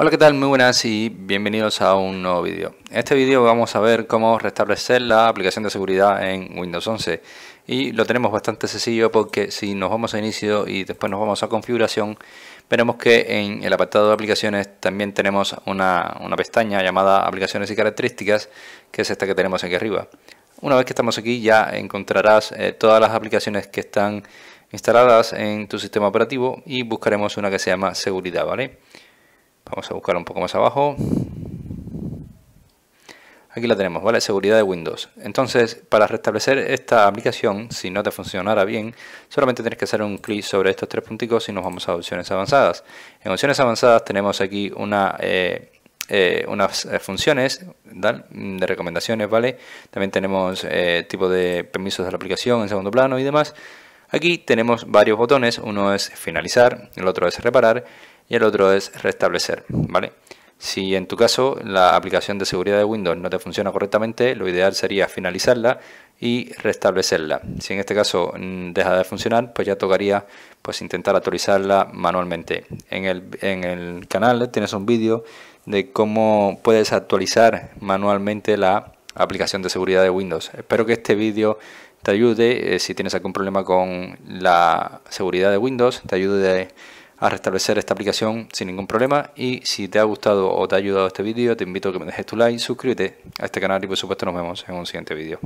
Hola, ¿qué tal? Muy buenas y bienvenidos a un nuevo vídeo. En este vídeo vamos a ver cómo restablecer la aplicación de seguridad en Windows 11 y lo tenemos bastante sencillo porque si nos vamos a inicio y después nos vamos a configuración veremos que en el apartado de aplicaciones también tenemos una, pestaña llamada aplicaciones y características que es esta que tenemos aquí arriba. Una vez que estamos aquí ya encontrarás eh, todas las aplicaciones que están instaladas en tu sistema operativo y buscaremos una que se llama seguridad, ¿vale? Vamos a buscar un poco más abajo. Aquí la tenemos, ¿vale? Seguridad de Windows. Entonces, para restablecer esta aplicación, si no te funcionara bien, solamente tienes que hacer un clic sobre estos tres punticos y nos vamos a opciones avanzadas. En opciones avanzadas tenemos aquí eh, eh, unas eh, funciones de recomendaciones, ¿vale? También tenemos eh, tipo de permisos de la aplicación en segundo plano y demás. Aquí tenemos varios botones, uno es finalizar, el otro es reparar y el otro es restablecer, ¿vale? Si en tu caso la aplicación de seguridad de Windows no te funciona correctamente, lo ideal sería finalizarla y restablecerla. Si en este caso mm, deja de funcionar, pues ya tocaría pues intentar actualizarla manualmente. En el, en el canal tienes un vídeo de cómo puedes actualizar manualmente la aplicación de seguridad de Windows. Espero que este vídeo te ayude, eh, si tienes algún problema con la seguridad de Windows, te ayude a restablecer esta aplicación sin ningún problema y si te ha gustado o te ha ayudado este vídeo te invito a que me dejes tu like, suscríbete a este canal y por supuesto nos vemos en un siguiente vídeo.